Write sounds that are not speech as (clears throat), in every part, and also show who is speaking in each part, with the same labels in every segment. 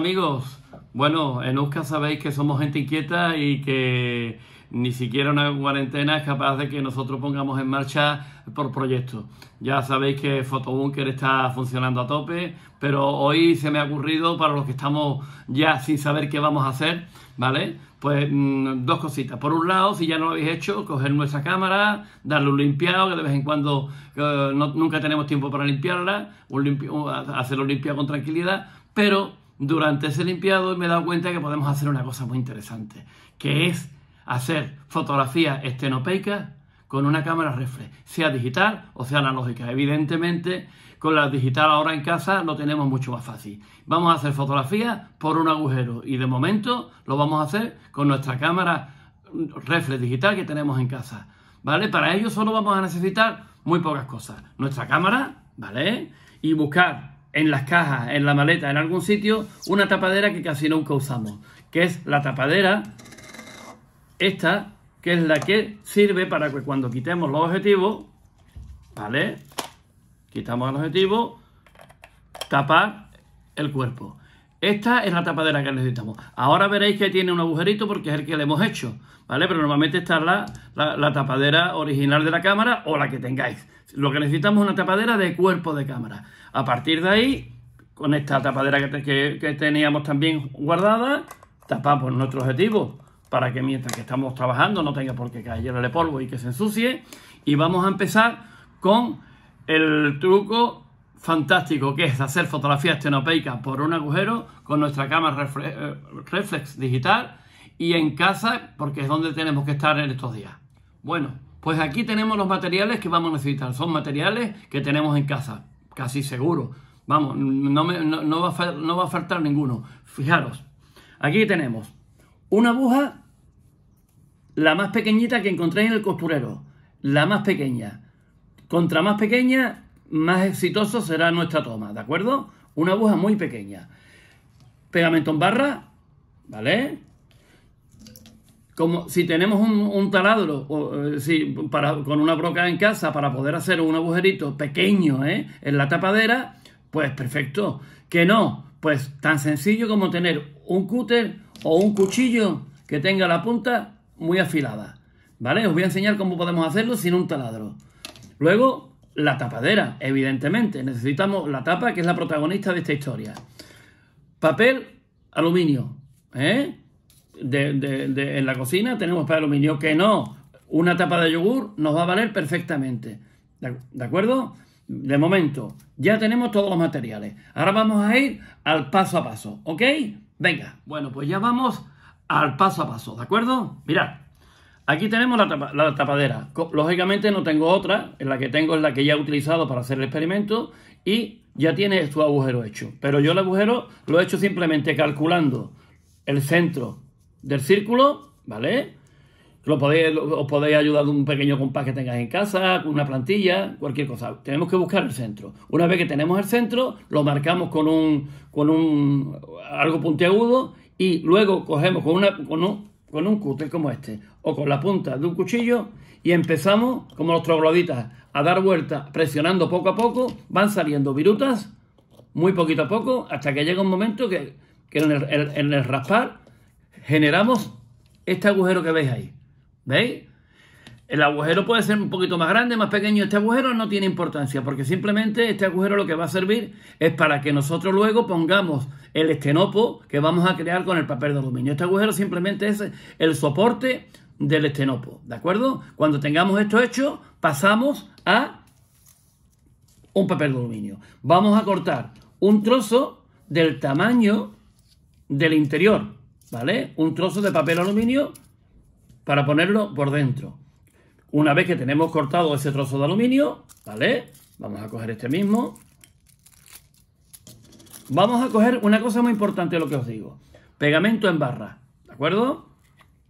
Speaker 1: amigos? Bueno, en Usca sabéis que somos gente inquieta y que ni siquiera una cuarentena es capaz de que nosotros pongamos en marcha por proyectos. Ya sabéis que Photobunker está funcionando a tope, pero hoy se me ha ocurrido, para los que estamos ya sin saber qué vamos a hacer, ¿vale? Pues mm, dos cositas. Por un lado, si ya no lo habéis hecho, coger nuestra cámara, darle un limpiado, que de vez en cuando eh, nunca tenemos tiempo para limpiarla, hacerlo limpiar con tranquilidad, pero durante ese limpiado y me he dado cuenta que podemos hacer una cosa muy interesante, que es hacer fotografías estenopeicas con una cámara reflex, sea digital o sea analógica. Evidentemente, con la digital ahora en casa lo tenemos mucho más fácil. Vamos a hacer fotografía por un agujero y de momento lo vamos a hacer con nuestra cámara reflex digital que tenemos en casa. ¿Vale? Para ello solo vamos a necesitar muy pocas cosas. Nuestra cámara, ¿vale? Y buscar en las cajas, en la maleta, en algún sitio, una tapadera que casi nunca usamos, que es la tapadera, esta, que es la que sirve para que cuando quitemos los objetivos, ¿vale? Quitamos el objetivo, tapar el cuerpo. Esta es la tapadera que necesitamos. Ahora veréis que tiene un agujerito porque es el que le hemos hecho, ¿vale? Pero normalmente está la, tapadera original de la cámara o la que tengáis. Lo que necesitamos es una tapadera de cuerpo de cámara. A partir de ahí, con esta tapadera que, que, que teníamos también guardada, tapamos nuestro objetivo para que mientras que estamos trabajando no tenga por qué caerle polvo y que se ensucie. Y vamos a empezar con el truco fantástico que es hacer fotografía estenopeica por un agujero con nuestra cámara eh, reflex digital y en casa porque es donde tenemos que estar en estos días. Bueno, pues aquí tenemos los materiales que vamos a necesitar. Son materiales que tenemos en casa, casi seguro. Vamos, no, me, va, a, faltar ninguno. Fijaros, aquí tenemos una aguja, la más pequeñita que encontré en el costurero, la más pequeña. Contra más pequeña, más exitoso será nuestra toma, ¿de acuerdo? Una aguja muy pequeña. Pegamento en barra, ¿vale? Como si tenemos un, taladro o, eh, para, con una broca en casa para poder hacer un agujerito pequeño ¿eh? en la tapadera, pues perfecto. Que no, pues tan sencillo como tener un cúter o un cuchillo que tenga la punta muy afilada. ¿Vale? Os voy a enseñar cómo podemos hacerlo sin un taladro. Luego la tapadera, evidentemente. Necesitamos la tapa, que es la protagonista de esta historia. Papel aluminio. ¿eh? De, en la cocina tenemos papel aluminio, que no. Una tapa de yogur nos va a valer perfectamente. ¿De acuerdo? De momento, ya tenemos todos los materiales. Ahora vamos a ir al paso a paso, ¿ok? Venga, bueno, pues ya vamos al paso a paso, ¿de acuerdo? Mirad. Aquí tenemos la, tapadera. Lógicamente no tengo otra, en la que tengo es la que ya he utilizado para hacer el experimento y ya tiene su agujero hecho. Pero yo el agujero lo he hecho simplemente calculando el centro del círculo, ¿vale? Lo podéis, os podéis ayudar de un pequeño compás que tengáis en casa, con una plantilla, cualquier cosa. Tenemos que buscar el centro. Una vez que tenemos el centro, lo marcamos con un, con un algo puntiagudo y luego cogemos con, una, con un, con un cúter como este o con la punta de un cuchillo y empezamos como los trogloditas a dar vueltas presionando poco a poco, van saliendo virutas muy poquito a poco hasta que llega un momento que, en, el, en el raspar generamos este agujero que veis ahí. ¿Veis? El agujero puede ser un poquito más grande, más pequeño. Este agujero no tiene importancia porque simplemente este agujero lo que va a servir es para que nosotros luego pongamos el estenopo que vamos a crear con el papel de aluminio. Este agujero simplemente es el soporte del estenopo, ¿de acuerdo? Cuando tengamos esto hecho, pasamos a un papel de aluminio. Vamos a cortar un trozo del tamaño del interior, ¿vale? Un trozo de papel aluminio para ponerlo por dentro. Una vez que tenemos cortado ese trozo de aluminio, ¿vale? Vamos a coger este mismo. Vamos a coger una cosa muy importante lo que os digo. Pegamento en barra, ¿de acuerdo?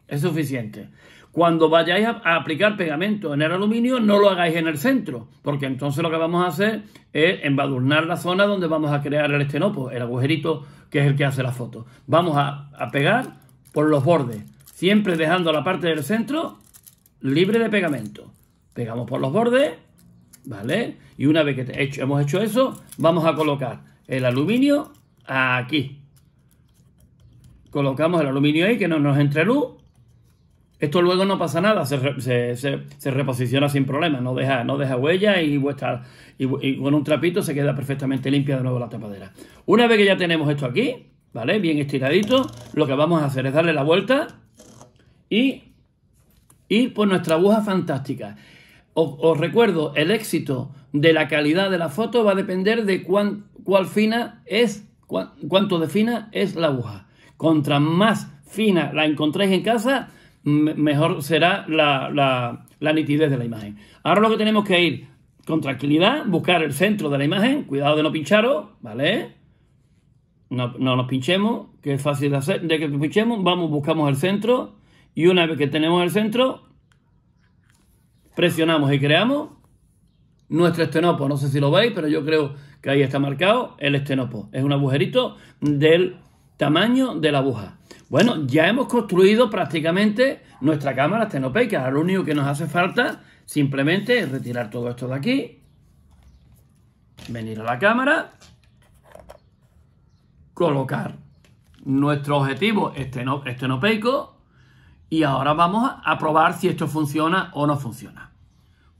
Speaker 1: Es suficiente. Cuando vayáis a, aplicar pegamento en el aluminio, no lo hagáis en el centro, porque entonces lo que vamos a hacer es embadurnar la zona donde vamos a crear el estenopo, el agujerito que es el que hace la foto. Vamos a pegar por los bordes, siempre dejando la parte del centro libre de pegamento. Pegamos por los bordes, ¿vale? Y una vez que hemos hecho eso, vamos a colocar el aluminio aquí. Colocamos el aluminio ahí, que no nos entre luz. Esto luego no pasa nada, se, reposiciona sin problema, no deja, no huella y, y con un trapito se queda perfectamente limpia de nuevo la tapadera. Una vez que ya tenemos esto aquí, ¿vale? Bien estiradito, lo que vamos a hacer es darle la vuelta y y por nuestra aguja fantástica. Os, recuerdo, el éxito de la calidad de la foto va a depender de cuán, fina es, cuánto de fina es la aguja. Contra más fina la encontréis en casa, mejor será la, nitidez de la imagen. Ahora lo que tenemos que ir con tranquilidad, buscar el centro de la imagen, cuidado de no pincharos, ¿vale? No, no nos pinchemos, que es fácil de, hacer, de que pinchemos, vamos, buscamos el centro y una vez que tenemos el centro, presionamos y creamos nuestro estenopo. No sé si lo veis, pero yo creo que ahí está marcado el estenopo. Es un agujerito del tamaño de la aguja. Bueno, ya hemos construido prácticamente nuestra cámara estenopeica. lo único que nos hace falta simplemente es retirar todo esto de aquí. Venir a la cámara. Colocar nuestro objetivo estenopeico y ahora vamos a probar si esto funciona o no funciona.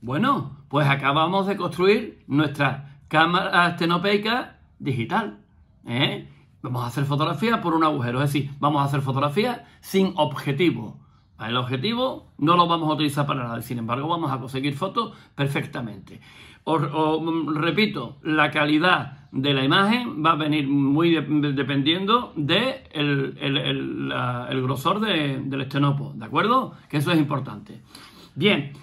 Speaker 1: Bueno, pues acabamos de construir nuestra cámara estenopeica digital. ¿eh? Vamos a hacer fotografía por un agujero, es decir, vamos a hacer fotografía sin objetivo. El objetivo no lo vamos a utilizar para nada, sin embargo vamos a conseguir fotos perfectamente. repito, la calidad de la imagen va a venir muy dependiendo de el, grosor del estenopo, ¿de acuerdo? Que eso es importante. Bien,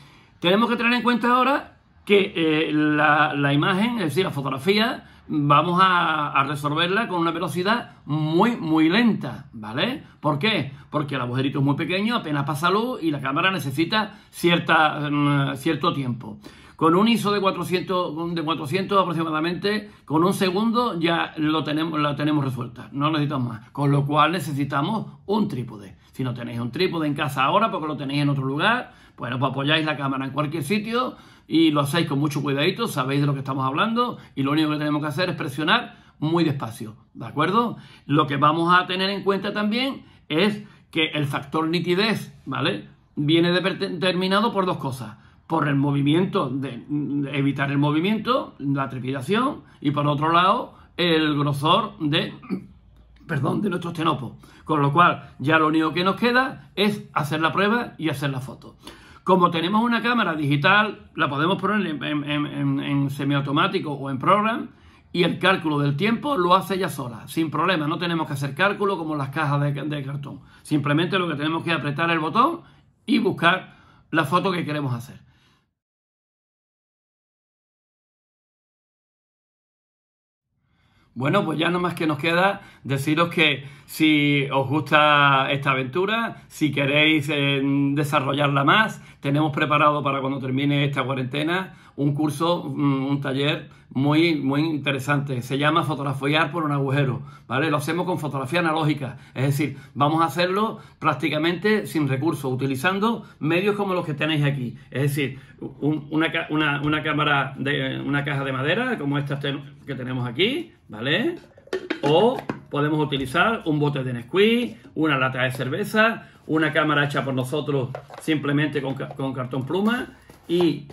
Speaker 1: tenemos que tener en cuenta ahora que eh, la, imagen, es decir, la fotografía, vamos a, resolverla con una velocidad muy, muy lenta, ¿vale? ¿Por qué? Porque el agujerito es muy pequeño, apenas pasa luz y la cámara necesita cierta, mm, cierto tiempo. Con un ISO de 400, de 400 aproximadamente, con un segundo ya lo tenemos, la tenemos resuelta, no necesitamos más. Con lo cual necesitamos un trípode. Si no tenéis un trípode en casa ahora, porque lo tenéis en otro lugar, pues apoyáis la cámara en cualquier sitio y lo hacéis con mucho cuidadito, sabéis de lo que estamos hablando y lo único que tenemos que hacer es presionar muy despacio, ¿de acuerdo? Lo que vamos a tener en cuenta también es que el factor nitidez, ¿vale? Viene determinado por dos cosas por el movimiento, de, evitar el movimiento, la trepidación, y por otro lado, el grosor de, (clears throat) perdón, de nuestros tenopos. Con lo cual, ya lo único que nos queda es hacer la prueba y hacer la foto. Como tenemos una cámara digital, la podemos poner en, semiautomático o en program, y el cálculo del tiempo lo hace ya sola, sin problema, no tenemos que hacer cálculo como las cajas de, de, cartón. Simplemente lo que tenemos que apretar el botón y buscar la foto que queremos hacer. Bueno, pues ya más que nos queda deciros que si os gusta esta aventura, si queréis eh, desarrollarla más, tenemos preparado para cuando termine esta cuarentena un curso, mm, un taller muy, muy interesante. Se llama fotografiar por un agujero, ¿vale? Lo hacemos con fotografía analógica, es decir, vamos a hacerlo prácticamente sin recursos, utilizando medios como los que tenéis aquí, es decir, una, cámara de una caja de madera como esta que tenemos aquí, ¿vale? O podemos utilizar un bote de Nesquik, una lata de cerveza, una cámara hecha por nosotros simplemente con, con cartón pluma y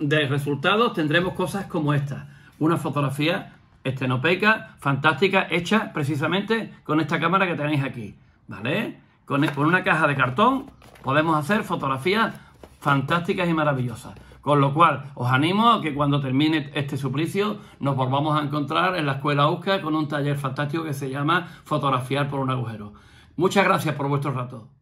Speaker 1: de resultados tendremos cosas como esta. Una fotografía estenopeica, fantástica, hecha precisamente con esta cámara que tenéis aquí. ¿Vale? E, con, una caja de cartón podemos hacer fotografías fantásticas y maravillosas. Con lo cual, os animo a que cuando termine este suplicio nos volvamos a encontrar en la Escuela USCA con un taller fantástico que se llama Fotografiar por un agujero. Muchas gracias por vuestro rato.